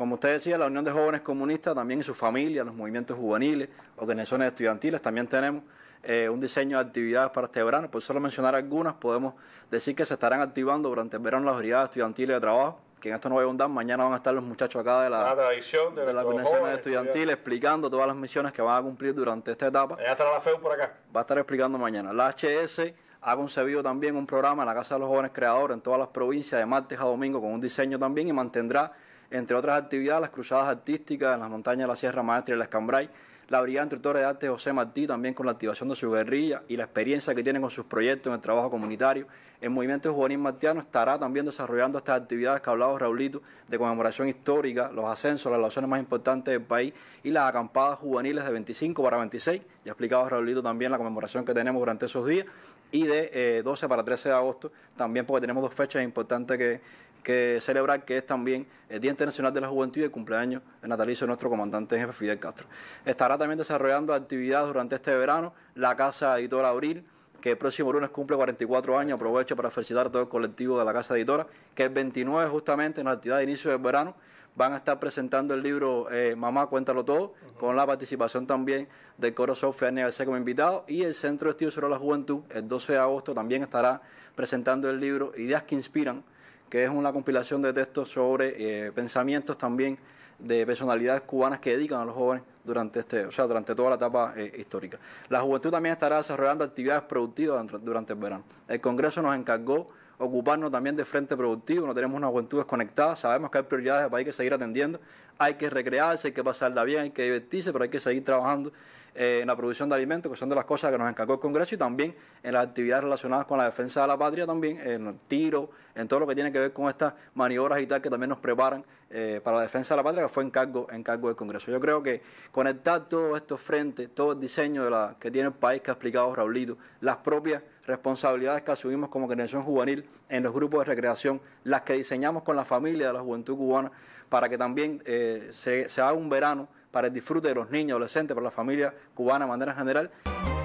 Como usted decía, la Unión de Jóvenes Comunistas, también y su familia, los movimientos juveniles, organizaciones estudiantiles, también tenemos eh, un diseño de actividades para este verano. Por solo mencionar algunas, podemos decir que se estarán activando durante el verano las brigadas estudiantiles de trabajo, que en esto no voy a abundar, mañana van a estar los muchachos acá de la, tradición de, la Organización Estudiantil explicando todas las misiones que van a cumplir durante esta etapa. Ya está la FEU por acá. Va a estar explicando mañana. La HS ha concebido también un programa en la Casa de los Jóvenes Creadores en todas las provincias de martes a domingo con un diseño también y mantendrá, entre otras actividades, las cruzadas artísticas en las montañas de la Sierra Maestra y la Escambray la brillante autora de arte José Martí también con la activación de su guerrilla y la experiencia que tiene con sus proyectos en el trabajo comunitario. El movimiento juvenil martiano estará también desarrollando estas actividades que ha hablado Raulito de conmemoración histórica, los ascensos, las relaciones más importantes del país y las acampadas juveniles de 25 para 26. Ya ha explicado Raulito también la conmemoración que tenemos durante esos días y de 12 eh, para 13 de agosto, también porque tenemos dos fechas importantes que que celebrar, que es también el eh, Día Internacional de la Juventud y el cumpleaños de natalicio de nuestro comandante jefe Fidel Castro. Estará también desarrollando actividades durante este verano la Casa Editora Abril, que el próximo lunes cumple 44 años. Aprovecho para felicitar a todo el colectivo de la Casa Editora, que el 29 justamente en la actividad de inicio del verano van a estar presentando el libro eh, Mamá, cuéntalo todo, con la participación también del Coro Sofía como invitado y el Centro de Estudios sobre la Juventud el 12 de agosto también estará presentando el libro Ideas que Inspiran que es una compilación de textos sobre eh, pensamientos también de personalidades cubanas que dedican a los jóvenes durante este, o sea, durante toda la etapa eh, histórica. La juventud también estará desarrollando actividades productivas durante el verano. El Congreso nos encargó ocuparnos también de frente productivo, no tenemos una juventud desconectada, sabemos que hay prioridades del país que seguir atendiendo, hay que recrearse, hay que pasarla bien, hay que divertirse, pero hay que seguir trabajando eh, en la producción de alimentos, que son de las cosas que nos encargó el Congreso, y también en las actividades relacionadas con la defensa de la patria, también en el tiro, en todo lo que tiene que ver con estas maniobras y tal que también nos preparan eh, para la defensa de la patria, que fue encargo, encargo del Congreso. Yo creo que conectar todos estos frentes, todo el diseño de la, que tiene el país que ha explicado Raulito, las propias responsabilidades que asumimos como generación juvenil, en los grupos de recreación, las que diseñamos con la familia de la juventud cubana, para que también eh, se, se haga un verano para el disfrute de los niños, adolescentes, para la familia cubana de manera general.